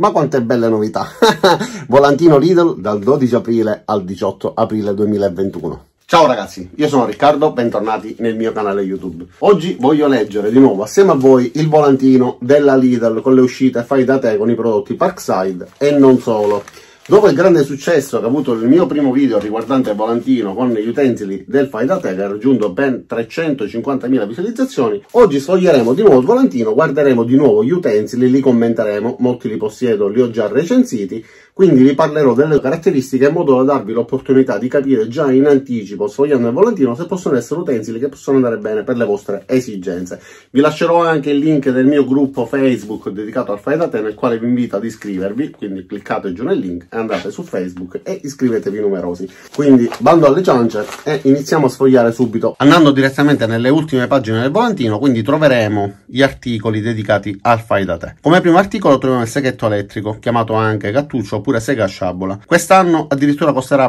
Ma quante belle novità! Volantino Lidl dal 12 aprile al 18 aprile 2021. Ciao ragazzi, io sono Riccardo, bentornati nel mio canale YouTube. Oggi voglio leggere di nuovo assieme a voi il volantino della Lidl con le uscite fai da te con i prodotti Parkside e non solo. Dopo il grande successo che ha avuto il mio primo video riguardante Volantino con gli utensili del fai da te che ha raggiunto ben 350.000 visualizzazioni, oggi sfoglieremo di nuovo il Volantino, guarderemo di nuovo gli utensili, li commenteremo, molti li possiedo, li ho già recensiti, quindi vi parlerò delle caratteristiche in modo da darvi l'opportunità di capire già in anticipo, sfogliando il Volantino, se possono essere utensili che possono andare bene per le vostre esigenze. Vi lascerò anche il link del mio gruppo Facebook dedicato al fai da te nel quale vi invito ad iscrivervi, quindi cliccate giù nel link andate su Facebook e iscrivetevi numerosi. Quindi bando alle ciance e iniziamo a sfogliare subito. Andando direttamente nelle ultime pagine del volantino, quindi troveremo gli articoli dedicati al fai da te. Come primo articolo troviamo il seghetto elettrico, chiamato anche cattuccio oppure sega sciabola. Quest'anno addirittura costerà 24,99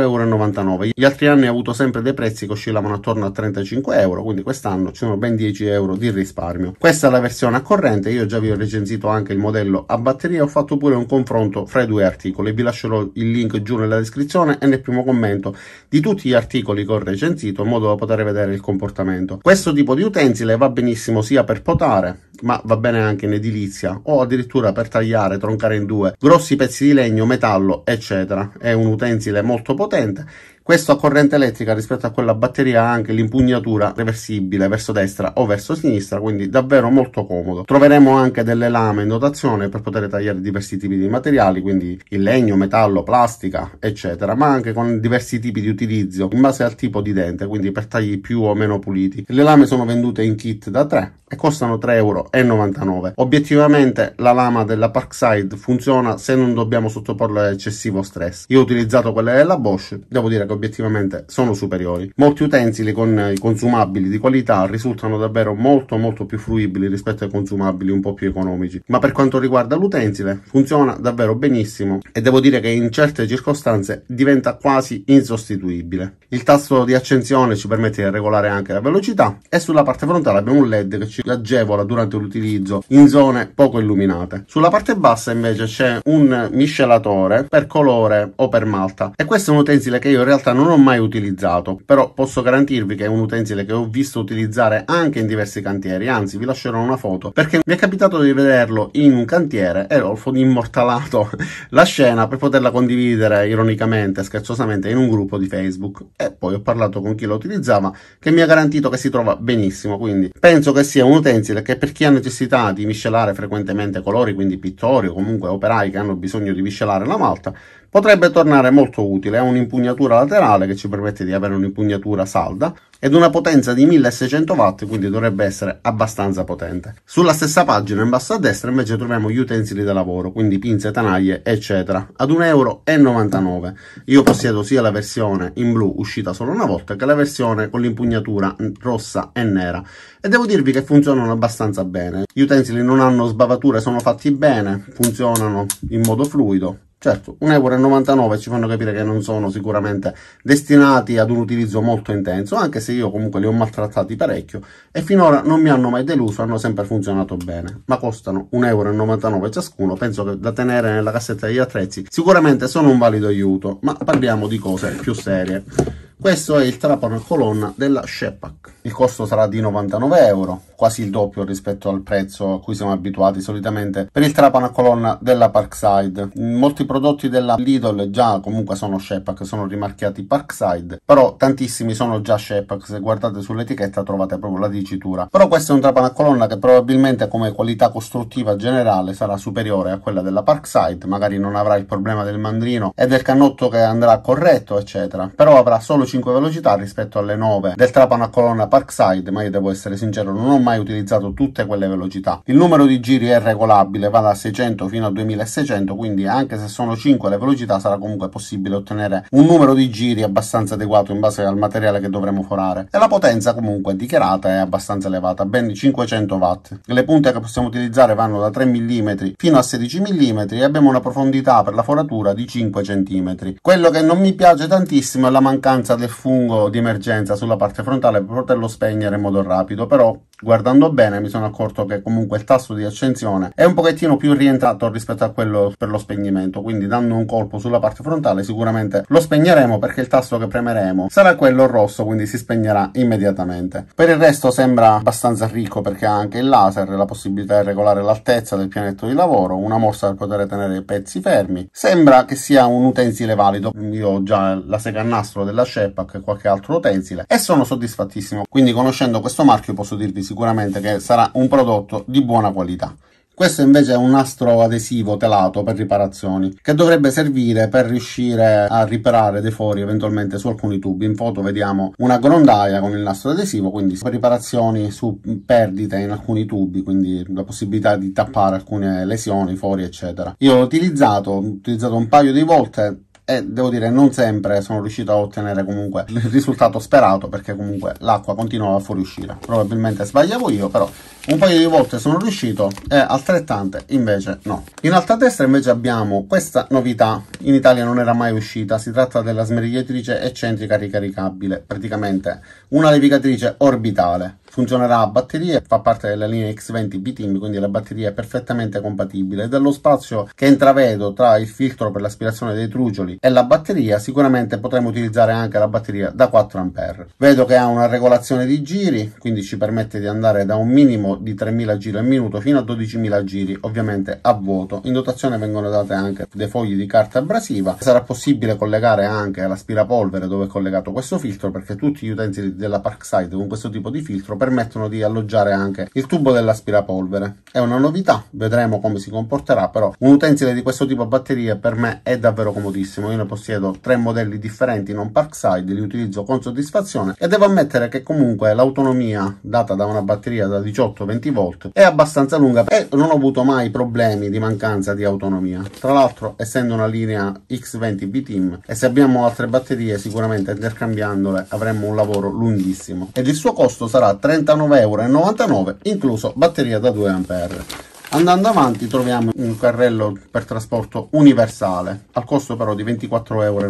euro. Gli altri anni ha avuto sempre dei prezzi che oscillavano attorno a 35 euro, quindi quest'anno ci sono ben 10 euro di risparmio. Questa è la versione a corrente, io già vi ho recensito anche il modello a batteria e ho fatto pure un confronto fra i due articoli articoli. Vi lascerò il link giù nella descrizione e nel primo commento di tutti gli articoli che ho recensito in modo da poter vedere il comportamento. Questo tipo di utensile va benissimo sia per potare, ma va bene anche in edilizia o addirittura per tagliare, troncare in due grossi pezzi di legno, metallo, eccetera. È un utensile molto potente questo a corrente elettrica rispetto a quella batteria ha anche l'impugnatura reversibile verso destra o verso sinistra, quindi davvero molto comodo. Troveremo anche delle lame in dotazione per poter tagliare diversi tipi di materiali, quindi il legno, metallo, plastica, eccetera, ma anche con diversi tipi di utilizzo in base al tipo di dente, quindi per tagli più o meno puliti. Le lame sono vendute in kit da 3 e costano 3,99 euro. Obiettivamente la lama della Parkside funziona se non dobbiamo sottoporla a eccessivo stress. Io ho utilizzato quella della Bosch, devo dire che obiettivamente sono superiori. Molti utensili con i consumabili di qualità risultano davvero molto molto più fruibili rispetto ai consumabili un po' più economici, ma per quanto riguarda l'utensile funziona davvero benissimo e devo dire che in certe circostanze diventa quasi insostituibile. Il tasto di accensione ci permette di regolare anche la velocità e sulla parte frontale abbiamo un LED che ci agevola durante l'utilizzo in zone poco illuminate. Sulla parte bassa invece c'è un miscelatore per colore o per malta e questo è un utensile che io in realtà realtà non ho mai utilizzato, però posso garantirvi che è un utensile che ho visto utilizzare anche in diversi cantieri, anzi vi lascerò una foto perché mi è capitato di vederlo in un cantiere e ho immortalato la scena per poterla condividere ironicamente, scherzosamente in un gruppo di Facebook e poi ho parlato con chi lo utilizzava che mi ha garantito che si trova benissimo, quindi penso che sia un utensile che per chi ha necessità di miscelare frequentemente colori, quindi pittori o comunque operai che hanno bisogno di miscelare la malta, potrebbe tornare molto utile, ha un'impugnatura laterale che ci permette di avere un'impugnatura salda ed una potenza di 1600 watt, quindi dovrebbe essere abbastanza potente. Sulla stessa pagina in basso a destra invece troviamo gli utensili da lavoro, quindi pinze, tanaglie eccetera, ad 1,99 euro. Io possiedo sia la versione in blu uscita solo una volta che la versione con l'impugnatura rossa e nera e devo dirvi che funzionano abbastanza bene. Gli utensili non hanno sbavature, sono fatti bene, funzionano in modo fluido Certo, 1,99 euro ci fanno capire che non sono sicuramente destinati ad un utilizzo molto intenso, anche se io comunque li ho maltrattati parecchio e finora non mi hanno mai deluso, hanno sempre funzionato bene, ma costano 1,99 euro ciascuno, penso che da tenere nella cassetta degli attrezzi sicuramente sono un valido aiuto, ma parliamo di cose più serie. Questo è il trapano a colonna della Shepak il costo sarà di 99 euro, quasi il doppio rispetto al prezzo a cui siamo abituati solitamente per il trapano a colonna della Parkside. Molti prodotti della Lidl già comunque sono Shepak, sono rimarchiati Parkside, però tantissimi sono già Shepak, se guardate sull'etichetta trovate proprio la dicitura. Però questo è un trapano a colonna che probabilmente come qualità costruttiva generale sarà superiore a quella della Parkside, magari non avrà il problema del mandrino e del canotto che andrà corretto, eccetera, però avrà solo 5 velocità rispetto alle 9 del trapano a colonna Parkside, ma io devo essere sincero, non ho mai utilizzato tutte quelle velocità. Il numero di giri è regolabile, va da 600 fino a 2600, quindi anche se sono 5 le velocità sarà comunque possibile ottenere un numero di giri abbastanza adeguato in base al materiale che dovremo forare. E la potenza comunque dichiarata è abbastanza elevata, ben 500 watt. Le punte che possiamo utilizzare vanno da 3 mm fino a 16 mm e abbiamo una profondità per la foratura di 5 cm. Quello che non mi piace tantissimo è la mancanza del fungo di emergenza sulla parte frontale per poterlo farlo spegnere in modo rapido, però Guardando bene mi sono accorto che comunque il tasto di accensione è un pochettino più rientrato rispetto a quello per lo spegnimento, quindi dando un colpo sulla parte frontale sicuramente lo spegneremo perché il tasto che premeremo sarà quello rosso, quindi si spegnerà immediatamente. Per il resto sembra abbastanza ricco perché ha anche il laser, la possibilità di regolare l'altezza del pianetto di lavoro, una mossa per poter tenere i pezzi fermi. Sembra che sia un utensile valido, io ho già la secannastro della Shepak e qualche altro utensile e sono soddisfattissimo, quindi conoscendo questo marchio posso dirvi sicuramente che sarà un prodotto di buona qualità. Questo invece è un nastro adesivo telato per riparazioni che dovrebbe servire per riuscire a riparare dei fori eventualmente su alcuni tubi. In foto vediamo una grondaia con il nastro adesivo, quindi per riparazioni su perdite in alcuni tubi, quindi la possibilità di tappare alcune lesioni, fori eccetera. Io l'ho utilizzato, ho utilizzato un paio di volte, e devo dire non sempre sono riuscito a ottenere comunque il risultato sperato perché comunque l'acqua continuava a fuoriuscire probabilmente sbagliavo io però un paio di volte sono riuscito e altrettante invece no in alta destra invece abbiamo questa novità in Italia non era mai uscita si tratta della smerigliatrice eccentrica ricaricabile praticamente una levigatrice orbitale Funzionerà a batteria, fa parte della linea X20 B-Team, quindi la batteria è perfettamente compatibile. E dallo spazio che intravedo tra il filtro per l'aspirazione dei trugioli e la batteria, sicuramente potremo utilizzare anche la batteria da 4A. Vedo che ha una regolazione di giri, quindi ci permette di andare da un minimo di 3000 giri al minuto fino a 12.000 giri, ovviamente a vuoto. In dotazione vengono date anche dei fogli di carta abrasiva. Sarà possibile collegare anche l'aspirapolvere dove è collegato questo filtro, perché tutti gli utenti della Parkside con questo tipo di filtro permettono di alloggiare anche il tubo dell'aspirapolvere. È una novità, vedremo come si comporterà, però un utensile di questo tipo a batterie per me è davvero comodissimo. Io ne possiedo tre modelli differenti non parkside, li utilizzo con soddisfazione e devo ammettere che comunque l'autonomia data da una batteria da 18-20 volt è abbastanza lunga e non ho avuto mai problemi di mancanza di autonomia. Tra l'altro, essendo una linea X20 B-Team e se abbiamo altre batterie sicuramente intercambiandole avremmo un lavoro lunghissimo ed il suo costo sarà 3 39,99 euro, incluso batteria da 2A. Andando avanti troviamo un carrello per trasporto universale, al costo però di 24,99 euro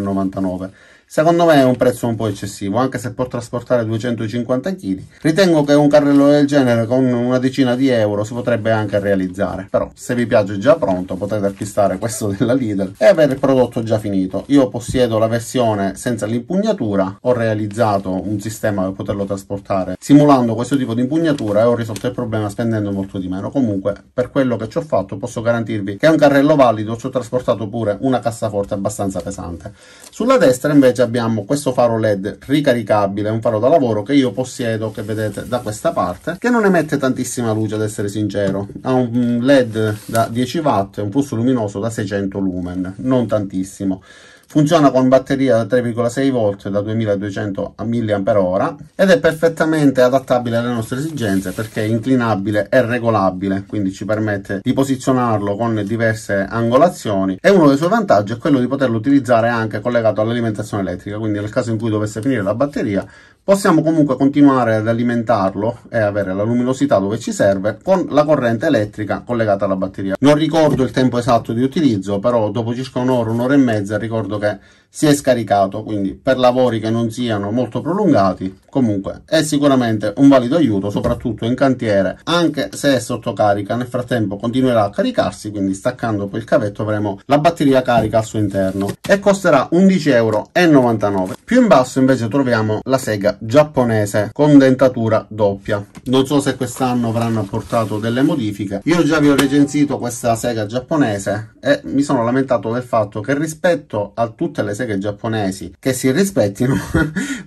Secondo me è un prezzo un po' eccessivo, anche se può trasportare 250 kg. Ritengo che un carrello del genere con una decina di euro si potrebbe anche realizzare. Però se vi piace già pronto potete acquistare questo della Lidl e avere il prodotto già finito. Io possiedo la versione senza l'impugnatura, ho realizzato un sistema per poterlo trasportare simulando questo tipo di impugnatura e ho risolto il problema spendendo molto di meno. Comunque per quello che ci ho fatto posso garantirvi che è un carrello valido, ci ho trasportato pure una cassaforte abbastanza pesante. Sulla destra invece invece abbiamo questo faro led ricaricabile un faro da lavoro che io possiedo che vedete da questa parte che non emette tantissima luce ad essere sincero ha un led da 10 watt e un flusso luminoso da 600 lumen non tantissimo Funziona con batteria da 3,6 volt da 2200 mAh ed è perfettamente adattabile alle nostre esigenze perché è inclinabile e regolabile, quindi ci permette di posizionarlo con diverse angolazioni e uno dei suoi vantaggi è quello di poterlo utilizzare anche collegato all'alimentazione elettrica, quindi nel caso in cui dovesse finire la batteria possiamo comunque continuare ad alimentarlo e avere la luminosità dove ci serve con la corrente elettrica collegata alla batteria. Non ricordo il tempo esatto di utilizzo, però dopo circa un'ora, un'ora e mezza ricordo che si è scaricato, quindi per lavori che non siano molto prolungati Comunque è sicuramente un valido aiuto soprattutto in cantiere anche se è sotto carica nel frattempo continuerà a caricarsi quindi staccando quel cavetto avremo la batteria carica al suo interno e costerà 11,99 euro. Più in basso invece troviamo la sega giapponese con dentatura doppia. Non so se quest'anno avranno apportato delle modifiche. Io già vi ho recensito questa sega giapponese e mi sono lamentato del fatto che rispetto a tutte le seghe giapponesi che si rispettino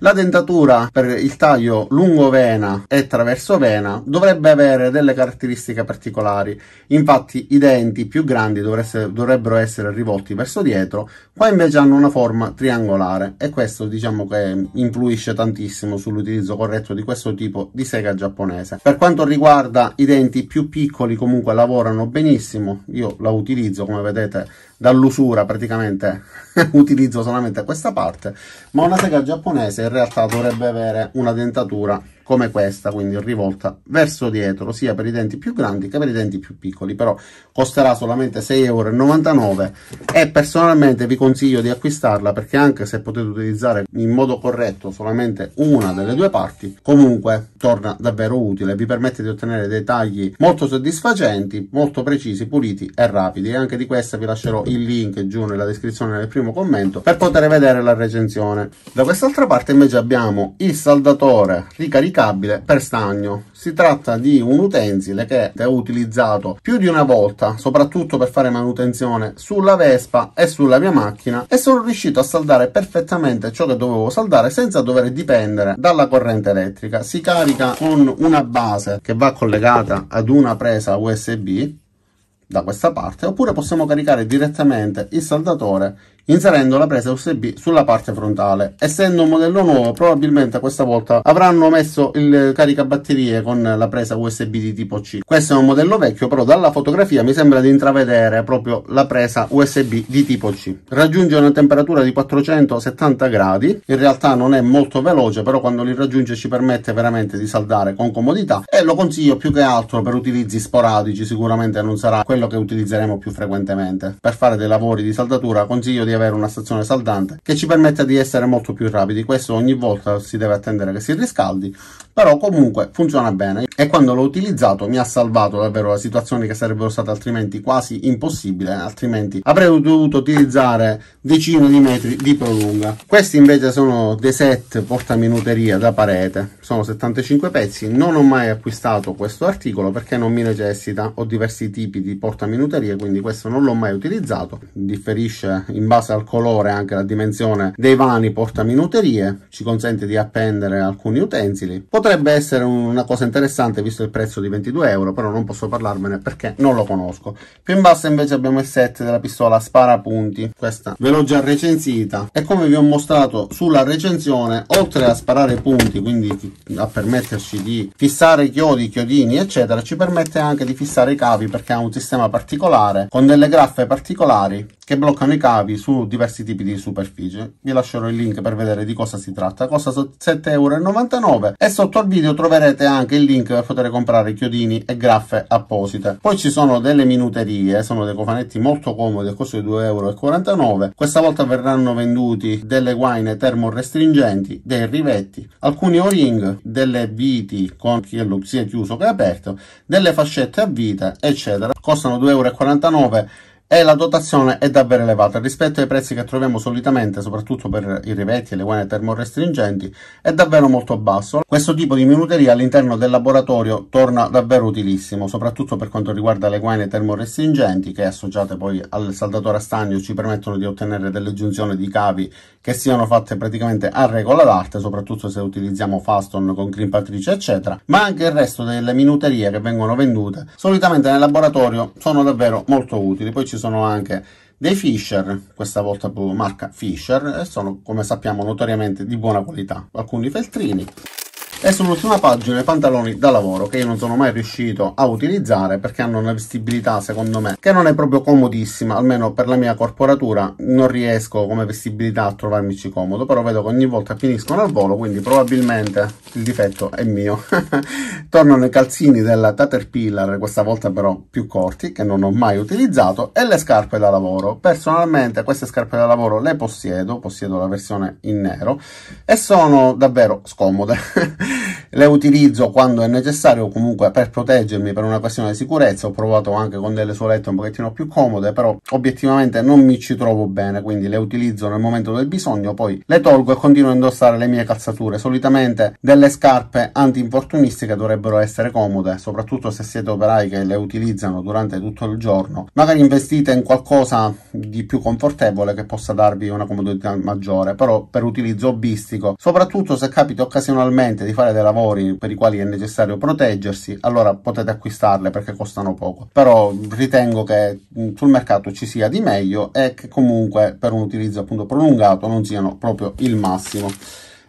la dentatura per il taglio lungo vena e traverso vena dovrebbe avere delle caratteristiche particolari. Infatti i denti più grandi dovrebbero essere rivolti verso dietro, qua invece hanno una forma triangolare e questo diciamo che influisce tantissimo sull'utilizzo corretto di questo tipo di sega giapponese. Per quanto riguarda i denti più piccoli comunque lavorano benissimo, io la utilizzo come vedete dall'usura praticamente utilizzo solamente questa parte, ma una sega giapponese in realtà dovrebbe avere una dentatura come questa, quindi rivolta verso dietro, sia per i denti più grandi che per i denti più piccoli, però costerà solamente 6,99 euro e personalmente vi consiglio di acquistarla perché anche se potete utilizzare in modo corretto solamente una delle due parti, comunque torna davvero utile, vi permette di ottenere dei tagli molto soddisfacenti, molto precisi, puliti e rapidi e anche di questa vi lascerò il link giù nella descrizione nel primo commento per poter vedere la recensione. Da quest'altra parte invece abbiamo il saldatore ricaricato applicabile per stagno. Si tratta di un utensile che ho utilizzato più di una volta, soprattutto per fare manutenzione sulla Vespa e sulla mia macchina e sono riuscito a saldare perfettamente ciò che dovevo saldare senza dover dipendere dalla corrente elettrica. Si carica con una base che va collegata ad una presa USB da questa parte oppure possiamo caricare direttamente il saldatore inserendo la presa USB sulla parte frontale. Essendo un modello nuovo, probabilmente questa volta avranno messo il caricabatterie con la presa USB di tipo C. Questo è un modello vecchio, però dalla fotografia mi sembra di intravedere proprio la presa USB di tipo C. Raggiunge una temperatura di 470 gradi, in realtà non è molto veloce, però quando li raggiunge ci permette veramente di saldare con comodità e lo consiglio più che altro per utilizzi sporadici, sicuramente non sarà quello che utilizzeremo più frequentemente. Per fare dei lavori di saldatura consiglio di avere una stazione saldante che ci permette di essere molto più rapidi. Questo ogni volta si deve attendere che si riscaldi, però comunque funziona bene e quando l'ho utilizzato mi ha salvato davvero la situazione che sarebbero state altrimenti quasi impossibile altrimenti avrei dovuto utilizzare decine di metri di prolunga. Questi invece sono dei set portaminuteria da parete, sono 75 pezzi, non ho mai acquistato questo articolo perché non mi necessita, ho diversi tipi di portaminuterie, quindi questo non l'ho mai utilizzato, differisce in base base al colore anche la dimensione dei vani porta minuterie ci consente di appendere alcuni utensili. Potrebbe essere una cosa interessante visto il prezzo di 22 euro, però non posso parlarmene perché non lo conosco. Più in basso invece abbiamo il set della pistola sparapunti, questa ve l'ho già recensita e come vi ho mostrato sulla recensione, oltre a sparare punti, quindi a permetterci di fissare chiodi, chiodini eccetera, ci permette anche di fissare i cavi perché ha un sistema particolare con delle graffe particolari che bloccano i cavi su diversi tipi di superficie. Vi lascerò il link per vedere di cosa si tratta. Costa 7,99€ e sotto al video troverete anche il link per poter comprare chiodini e graffe apposite. Poi ci sono delle minuterie, sono dei cofanetti molto comodi costo di 2,49€. Questa volta verranno venduti delle guaine termorestringenti, dei rivetti, alcuni o-ring, delle viti con chiello sia chiuso che aperto, delle fascette a vite, eccetera. Costano 2,49€ e la dotazione è davvero elevata rispetto ai prezzi che troviamo solitamente, soprattutto per i rivetti e le guane termorestringenti, è davvero molto basso. Questo tipo di minuteria all'interno del laboratorio torna davvero utilissimo, soprattutto per quanto riguarda le guane termorestringenti che associate poi al saldatore a stagno ci permettono di ottenere delle giunzioni di cavi che siano fatte praticamente a regola d'arte, soprattutto se utilizziamo Faston con crimpatrice eccetera, ma anche il resto delle minuterie che vengono vendute solitamente nel laboratorio sono davvero molto utili. Poi ci sono anche dei Fisher, questa volta marca Fisher, e sono come sappiamo notoriamente di buona qualità. Alcuni feltrini e sull'ultima pagina i pantaloni da lavoro che io non sono mai riuscito a utilizzare perché hanno una vestibilità secondo me che non è proprio comodissima almeno per la mia corporatura non riesco come vestibilità a trovarmici comodo però vedo che ogni volta finiscono al volo quindi probabilmente il difetto è mio tornano i calzini della Caterpillar questa volta però più corti che non ho mai utilizzato e le scarpe da lavoro personalmente queste scarpe da lavoro le possiedo possiedo la versione in nero e sono davvero scomode le utilizzo quando è necessario comunque per proteggermi per una questione di sicurezza ho provato anche con delle solette un pochettino più comode però obiettivamente non mi ci trovo bene quindi le utilizzo nel momento del bisogno poi le tolgo e continuo a indossare le mie calzature solitamente delle scarpe anti infortunistiche dovrebbero essere comode soprattutto se siete operai che le utilizzano durante tutto il giorno magari investite in qualcosa di più confortevole che possa darvi una comodità maggiore però per utilizzo hobbistico soprattutto se capita occasionalmente di fare dei lavori per i quali è necessario proteggersi, allora potete acquistarle perché costano poco. Però ritengo che mm, sul mercato ci sia di meglio e che comunque per un utilizzo appunto prolungato non siano proprio il massimo.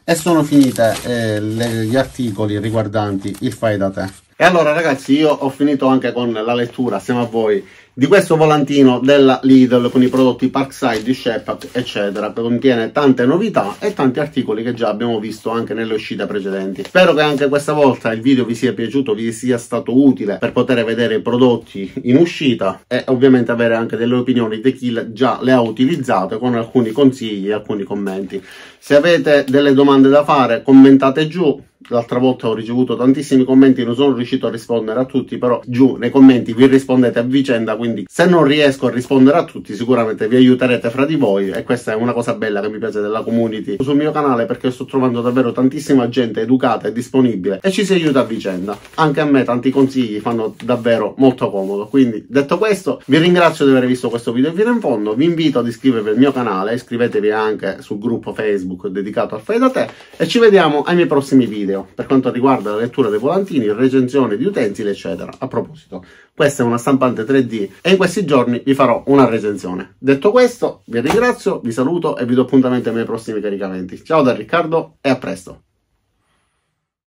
E sono finite eh, le, gli articoli riguardanti il fai da te. E allora ragazzi io ho finito anche con la lettura, siamo a voi di questo volantino della Lidl con i prodotti Parkside, Shepard, eccetera, che contiene tante novità e tanti articoli che già abbiamo visto anche nelle uscite precedenti. Spero che anche questa volta il video vi sia piaciuto, vi sia stato utile per poter vedere i prodotti in uscita e ovviamente avere anche delle opinioni di chi già le ha utilizzate con alcuni consigli e alcuni commenti. Se avete delle domande da fare, commentate giù. L'altra volta ho ricevuto tantissimi commenti, non sono riuscito a rispondere a tutti, però giù nei commenti vi rispondete a vicenda, quindi se non riesco a rispondere a tutti sicuramente vi aiuterete fra di voi e questa è una cosa bella che mi piace della community sul mio canale perché sto trovando davvero tantissima gente educata e disponibile e ci si aiuta a vicenda. Anche a me tanti consigli fanno davvero molto comodo, quindi detto questo vi ringrazio di aver visto questo video fino in fondo, vi invito ad iscrivervi al mio canale, iscrivetevi anche sul gruppo Facebook Facebook dedicato al fai da te e ci vediamo ai miei prossimi video per quanto riguarda la lettura dei volantini, recensione di utensili eccetera. A proposito, questa è una stampante 3D e in questi giorni vi farò una recensione. Detto questo, vi ringrazio, vi saluto e vi do appuntamento ai miei prossimi caricamenti. Ciao da Riccardo e a presto!